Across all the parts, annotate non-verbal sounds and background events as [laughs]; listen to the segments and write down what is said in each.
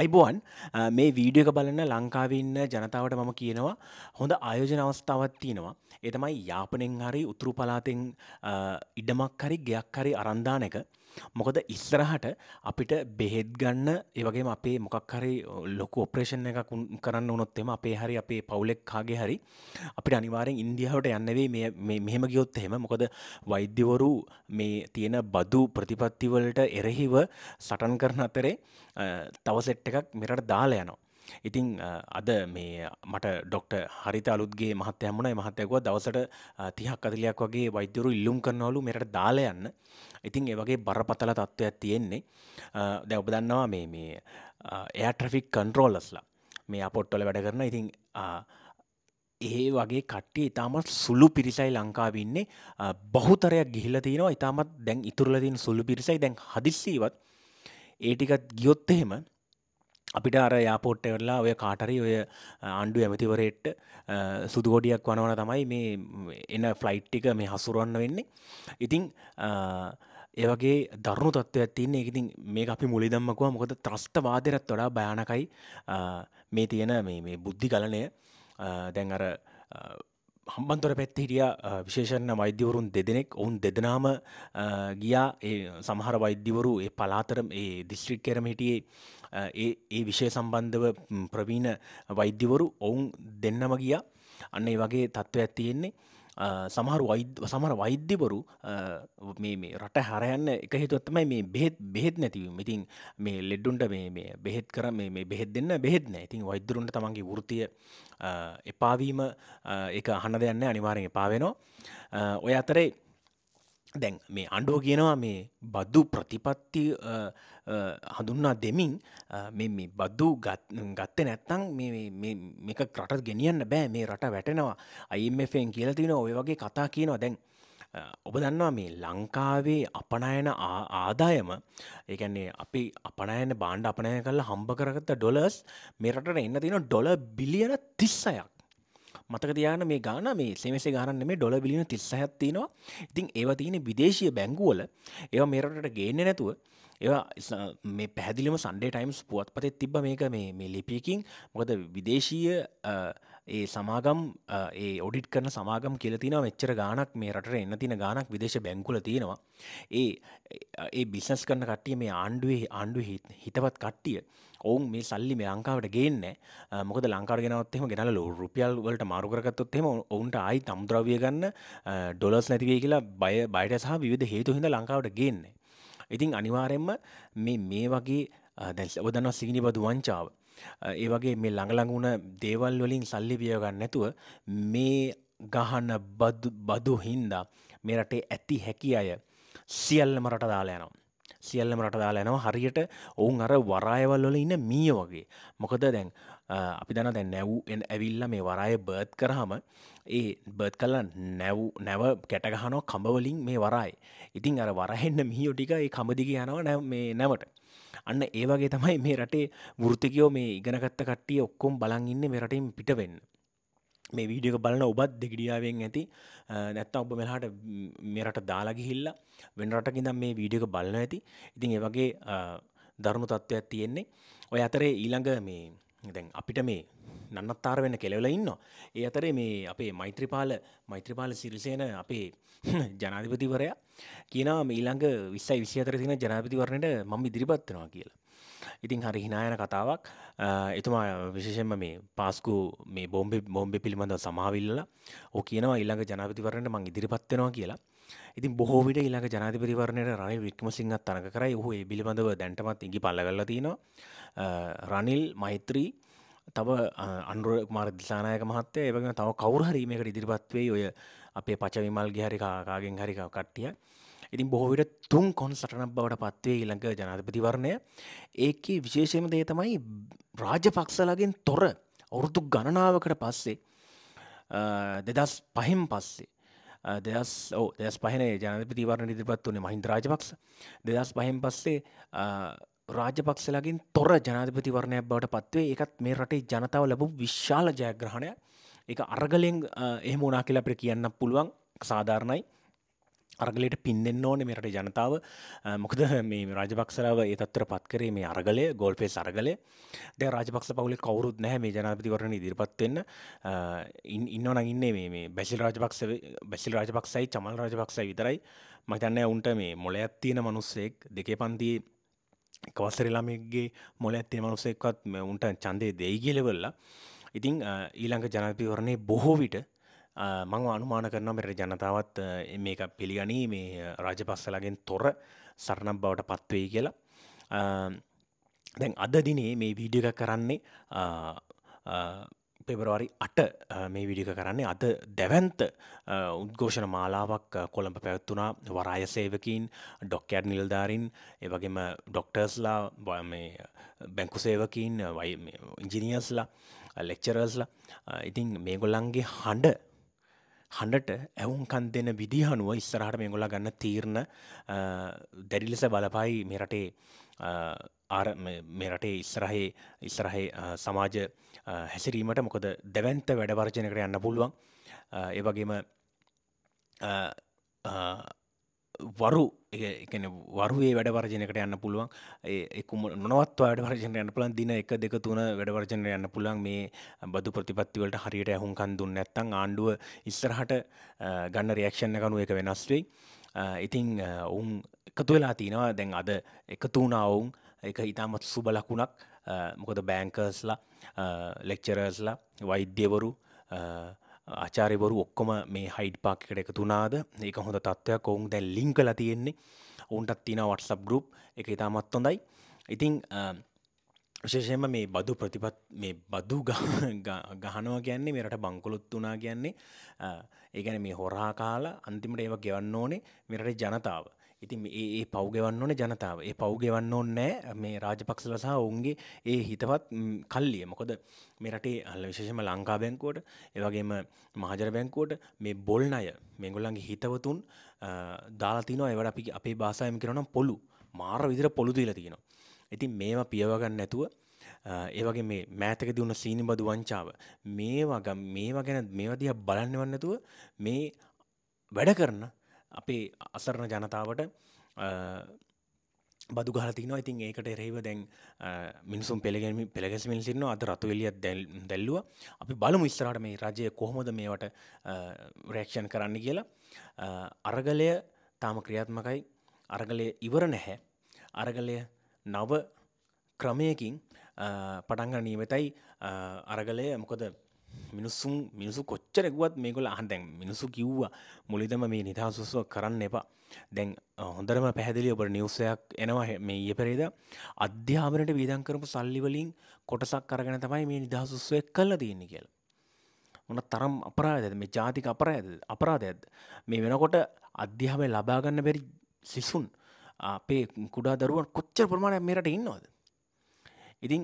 අයිබෝන් මේ වීඩිය එක බලන්න ලංකාවන්න ජනතාවට මම කියනවා හොඳ ආයෝජන අවස්ථාවත් තියෙනවා එතමයි යාපනෙන් හරි උතුරු පලාතෙන් ඉඩමක් හරි ගයක් හරි අරන්දානක මොකද ඉස්සරහට අපිට බෙහෙත් ගන්න ඒවගේ අපේ මොකක් හරි ලොක ඔපරේෂණ එක කරන්න උනොත්තෙම අපේ හරි අපේ පවුලෙක් කාගේ හරි අපිට අනිවාරෙන් ඉන්දියාවට යන්නවේ මෙහෙම ගියොත් එහෙම මොකද වෛද්‍යවරු මේ තියෙන බදු ප්‍රතිපත්තිවලට එරෙහිව සටන් කරන අතරේ තවසෙට් එකක් මෙරට දාලා යනවා ඉතිං අද මේ මට ඩොක්ට හරිත අලුත්ගේ මහත්ත හැමුණයි මහත්තයකුව දවසට තිහක් අදලයක් වගේ වෛද්‍යරු ඉල්ලුම් කරනවලු මෙට දාලයන්න ඉතිං ඒ වගේ බරපතල තත්ත්වයක් තියෙන්නේ දැ ඔබ දන්නවා මේ මේ එයා ට්‍රෆික් කන්ට්‍රෝලස්ලා මේ අපොට්ටොල වැඩ කරන ඉතිං ඒ වගේ කට්ටිය ඉතාමත් සුළු පිරිසයි ලංකාවන්නේ බහුතරයක් ගිහිල තියෙනවා ඉතාමත් දැන් ඉතුරලතින් සුළු පිරිසයි දැන් හදිස්සීවත් ඒටිකත් ගියොත් එහෙම අපිට අර යාපෝට් වෙල්ලා ඔය කාටරි ඔය ආණ්ඩු ඇමතිවරෙට්ට සුදුගොඩියක් වනවන තමයි මේ එන ෆ්ලයිට්ටික මේ හසුරුවන්න වෙන්නේ ඉතිං ඒවගේ දරුණු තත්ත්වයක් තින්නේ ඉතින් මේ අපි මුලි දම්මකුව මොකද ත්‍රස්තවාදරත් වඩා භයානකයි මේ තියෙන මේ බුද්ධි කලනය දැන් අර හම්බන්තොර පැත්ත හිටිය විශේෂණ වෛද්‍යවරුන් දෙදෙනෙක් ඔවුන් දෙදනාම ගියා සමහර වෛද්‍යවරු ඒ පලාතරම් ඒ දිස්ත්‍රික් කරම හිටියේ ඒ ඒ විෂය සම්බන්ධව ප්‍රවීණ වෛද්‍යවරු ඔවුන් දෙන්නම ගියා අන්න ඒ වගේ තත්ත්ව ඇත්තියෙන්නේ සමහර සමර වෛද්‍යවරු මේ රට හරයන්න එක හිතුවත්තමයි මේ බෙත් බෙත් නැතිවීම ඉතින් මේ ලෙඩ්ඩුන්ට මේ බෙහෙත් කර මේ බෙහෙත් දෙන්න බෙහෙත් නෑ ඉතින් වෛද්‍යරුන්ට තමන්ගේ වෘතිය එපාවීම එක අහන දෙයන්න අනිවාරෙන් එපාවෙනෝ ඔය අතරේ දැන් මේ අන්ඩෝ කියනවා මේ බද්දු ප්‍රතිපත්ති හඳුන්නා දෙමින් මේ බද්දු ගත්ත නැත්තං මේක කරට ගෙනියන්න බෑ මේ රට වැටෙනවා අයිමෙන් කියල තින ඔය වගේ කතා කියනවා දැන් ඔබ දන්නවා මේ ලංකාවේ අපනයන ආදායම ඒකන්නේ අපි අපනයන බාණ්ඩ අපනය කල හම්බ කරගත්ත ඩොලස් මේ රටට එන්න තින ඩොල බිලියන තිස්සයක් මතක තියාන මේ ගාන මේ සෙමසේ ගානන්න මේ ඩොල බිලියන තිස්සහත් තියෙනවා ඉතින් ඒව තියෙන විදේශය බැංගුවල ඒව මේරටට ගේන්න නැතුව ඒවා මේ පැහදිලිම සන්ඩේ ටයිම්ස් පුවත් පතෙත් තිබ මේක මේ ලිපියකින් මොකද විදේශීය ඒ සමාගම් ඒ ඔඩිට් කරන සමාගම් කියලතින මෙච්චර ගානක් මේ රට එන්න තින ගානක් විදේශ බැංකුල තියෙනවා ඒ ඒ බිසස් කරන කට්ටිය මේ ආණ්ඩුවේ ආණ්ඩු හිතවත් කට්ටිය ඔවුන් මේ සල්ලි මේ ලංකාවට ගේන්න මොකද ලංකාර ගෙනවත්ම ගෙනල රුපියල් වලට මාරුකරගත්තොත්තෙම ඔවුන්ට ආයි තම්ද්‍රවිය ගන්න ඩොලස් නැතිවේ කියලා බය බයට සහ විධ හේතු හිඳ ලංකාවට ගන්න. ඉතින් අනිවාරෙන්ම මේ මේ වගේ දැල් ඔබදන්නවා සිගිනි බදු වංචාව. ඒ වගේ මේ ළඟලඟුණ දේවල් වලින් සල්ලි පියගන්න නැතුව මේ ගහන බදු හින්දා මේ රටේ ඇති හැකි අය සියල්ලම රට දාලා යනවා. සියල්ලම රට දාලනවා හරියට ඔවුන් අර වරායවල් වල ඉන්න මීය වගේ මොකද දැන් අපි දන දැ නැව් ඇවිල්ල මේ වරාය බර්ත් කරහම ඒ බර්ත් කල්ලා නැව් නැව කැටගහනෝ කඹවලින් මේ වරයි ඉතින් අර වරහෙන්න මිහිෝ ටික ඒ කමදිග යනවා නැ මේ නැවට අන්න ඒවගේ තමයි මේ රටේ වෘතිකයෝ මේ ඉගෙනගත්ත කට්ටිය ඔක්කොම් බලන් ඉන්න මෙරටින් පිටවෙන්න මේ වීඩියක බලන ඔබත් දෙගඩියාවෙන් ඇති නැත්ත ඔබ මෙහට මෙරට දාලාගිහිල්ලා වෙන්රටකිදම් මේ වීඩියක බලන ඇති ඉතින් ඒවගේ දරුණු තත්ත්වයක් තියෙන්නේ ඔය අතරේ ඊළඟ මේ දැන් අපිට මේ නන්නත්තාර වෙන කෙලවෙල ඉන්න ඒ අතරේ මේ අපේ මෛත්‍රපාල මෛත්‍රපාල සිරිසයන අපේ [laughs] ජනාධිපතිවරයා කියනවා ඊළඟ විස්සයි විශ්‍යතර තින ජනාපතිවරණයට මම ඉදිරිපත්වනවා කියලා ඉතින් හරි හිනායන කතාවක් එතුමා විශේෂෙන්ම මේ පාස්කු මේ බෝම්බෙ බෝම්බෙ පිළිබඳ සමාවිල්ල ඕ කියනවා ඉල්ළඟ ජනාපතිවරණයට මං ඉදිරිපත්වෙනවා කියලා ඉතින් බොහෝවිට ඉළඟ ජනාතිපතිවරණයට රනිල් වික්මසිංහත් තනක කරයි ඔහු ඒ පිළිබඳව දැන්ටමත් ඉඟි පල්ලගල්ල තියෙනවා රනිල් මෛත්‍රී තව අන්ුව මාර දිසානායක මහත්තය එවගෙන තව කවුර හරීමකට ඉදිරිපත්වේ ඔය අපේ පචවිමල් ගහරිකාකාගෙන් හරිකා කට්ටිය ඉතින් බොහෝවිට තුන් කොන් සටනක් බවට පත්වේ ඉළඟ ජනාධපතිවරණය ඒක විශේෂයම දේ තමයි රාජපක්සලගෙන් තොර අවුරුතු ගණනාවකට පස්සේ දෙදස් පහෙම් පස්සේ දෙදස් ඕ දෙදස් පහන ජනපතිවරණ ඉදිරිපත් වන්නේ මහින්ද රාජපක්ෂ දෙදස් පහෙන් පස්සේ රාජපක්ෂලගින් තොර ජනාධපතිවරණයක් බවට පත්වේ එකත් මේ රටේ ජනතාව ලැබූ විශාල ජයග්‍රහණය එක අර්ගලෙන් එහෙම වනා කියලා අපට කියන්න පුළුවන් සාධාරණයි අරගලට පින්නෙන් ඕන මෙරට ජනතාව මොකද මේ රජපක්ෂරාව ඒතත්වර පත්කරේ මේ අරගලය ගොල්පේ සරගලය ද රජපක්ෂ පවුල කවරුත් නැහැ මේ ජනාපතිවරණ ඉදිරිපත්වෙන්න ඉන්න නගන්නේ මේ බැසිල් රාජපක්ෂ බැසිල් රාජපක්ෂයි චමල් රාජපක්ෂයි විතරයි මතන්න උන්ට මේ මොල ඇත්තියෙන මනුස්සෙක් දෙකේ පන්තියේ කවස්සරලාමගේ මොල ඇත්තේ මනුසෙක්වත් උන්ට චන්දය දෙයි කියලවෙල්ලා ඉතිං ඊළංක ජනපතිවරණය බොහෝ විට මං අනුමාන කරන මෙට ජනතාවත් මේක පිළිගනී මේ රාජ පස්සලගෙන් තොර සරණක් බවට පත්වේ කියලා දැන් අද දිනේ මේ වීඩියක කරන්නේ පෙබරවාරි අට මේ විඩික කරන්නේ අද දැවන්ත උද්ඝෝෂණ මාලාවක් කොළඹ පැවැත්වනා වරාය සේවකින් ඩොක්කඇඩ් නිල්ධාරින් ඒවගේම ඩොක්ටර්ස්ලා බැංකු සේවකින් ඉංජිනියස්ලා ලෙක්චරස්ලා ඉතින් මේගොල්ලන්ගේ හඬ හඬට ඇවුන්කන් දෙන විදිහනුව ඉස්සරහට මේගොල්ල ගන්න තීරණ දැඩිලෙස බලපායි මෙරටේ ආර මෙරටේ ඉස්සරහේ ඉස්සරහේ සමාජ හැසිරීමට මොකද දැවන්ත වැඩවර්ජනකට යන්න පුළුවන් ඒවගේම වරු එකන වරුවේ වැඩවර්ජනකට යන්න පුළුවන් එකුම නොවත් වැඩවර්ජන යන්න පුළන් දින එක දෙක තුන වැඩවර්ජන යන්න පුළන් මේ බදු ප්‍රතිපත්තිවලට හරියට ඇහුන්කන් දුන්න ඇත්තං ආණ්ඩුව ඉස්සරහට ගන්න රියක්ෂණ කනු එක වෙනස් වෙයි ඉතිං ඔවුන් එකතු වෙලා තියෙනවා දැන් අද එකතුනාවුන් එක ඉතාමත් සුබ ලකුණක් මොකද බෑංකර්ස්ලා ලෙක්චරර්ස්ලා වෛද්‍යවරු ආචාරයවරු ඔක්කොම මේ හයිඩ් පාකට එක තුනාද ඒක හොඳ තත්ත්වයක් ඔවුන් දැන් ලිංකල තියෙන්නේ ඔවුන්ටත් තින වටසබ් ගරුප් එක ඉතාමත් හොඳයි ඉතිං විශේෂයම මේ බදු ප්‍රතිපත් මේ බදු ගහනවා කියන්නේ මෙරට බංකොලොත් වනා කියන්නේ ඒගැන මේ හොරා කාලා අන්තිමට ඒව ගෙවන්න ඕනේ මෙරට ජනතාව ඉතින් ඒ පව් ගෙවන්න ඕන ජනතාව ඒ පව් ගෙවන්න ඕන්නෑ මේ රාජපක්ෂල සහ ඔවුන්ගේ ඒ හිතවත් කල්ලිය මොකොද මේ රටේ අල්ල විශේෂම ලංකා බැංකුවට ඒවගේම මහජර බැංකුවට මේ බොල්න අය මේගොල්ලන්ගේ හිතවතුන් දාලාතිනවා ඒවට අපි අපේ බාසායම කරනම් පොළු මාර විදිර පොළු දීලා තියෙනවා ඉතින් මේවා පියවගන්න නැතුව ඒවගේ මේ මෑතක දුන්න සීනි බදු වංචාව මේවාග මේවා ගැන මේවදිය බලන්නවන්නතුව මේ වැඩ කරන්න අපේ අසරණ ජනතාවට බදු ගහතින ඉතින් ඒකට එරෙහිව දැන් මිනිසුම් පෙළගැමි පෙළගැසිමින් සින්න අද රතුවෙලියත් දැල්ලුව අපි බලමු ඉස්සරට මේ රජය කොහොමද මේවට රේක්ෂන් කරන්න කියලා අරගලය තාම ක්‍රියාත්මකයි අරගලය ඉවර නැහැ අරගලය නව ක්‍රමයකින් පටන්ග නීමතයි අරගලය මොකද මිනිස්සුම් මිනිසු කොච්චරෙකුවත් මේකොල අහන්තැන් මිනිසු කිව්වා මුලිදම මේ නිදහසුස්ව කරන්න එපා දැන් හොඳරම පැහැදිලි ඔබට නිවසයක් එනවා මේ ඒ පෙරේද අධ්‍යාපනයට වීදන් කරපු සල්ලිවලින් කොටසක් කරගෙන තමයි මේ නිදහසුස්වය කල්ල තියන්න කියලා මොන තරම් අපරාධද මේ ජාතික අපරාද අපරාධයක්ද මේ වෙනකොට අධ්‍යාපය ලබාගන්න බැරි සිසුන් අපේ කුඩා දරුවන් කොච්චර ප්‍රමාණයක් මේරට ඉන්නවාද ඉතිං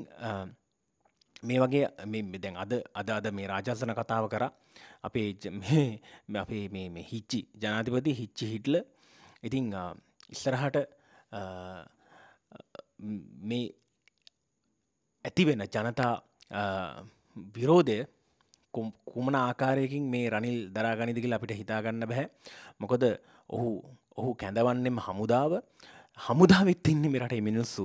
මේ වගේ දැන් අද අද අද මේ රාජාසන කතාව කර අපේ අපේ මේ හිච්චි ජනාතිපති හිච්චි හිටල ඉතිං ඉස්සරහට මේ ඇතිවෙන ජනතා විරෝධය කුමන ආකාරයකින් මේ රනිල් දරාගනිදිකල අපිට හිතාගන්න බැහැ මොකොද ඔහු ඔහු කැඳවන්නෙම හමුදාව හමුදාවත් ඉන්න මෙරට මිනිස්සු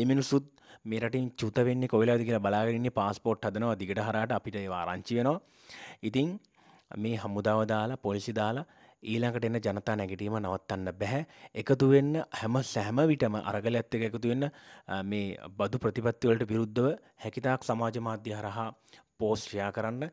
ඒ මිනිස්සුත් මෙරටින් චුත වෙන්නේ කොවෙලාද කියලා බලාගරන්නේ පස්පෝට් හදනවා දිගට හරට අපිට වාරංචි වෙනවා ඉතිං මේ හමුදාව දාලා පොලිසි දාලා ඊළඟට එන්න ජනතා නැගටීම නවත්තන්න බැහැ එකතු වෙන්න හැම සැම විටම අරගල ඇත්තක එකතු වෙන්න මේ බදු ප්‍රතිපත්තිවලට විරුද්ධව හැකිතාක් සමාජ මාධ්‍ය හරහා පෝස්ට්‍රයා කරන්න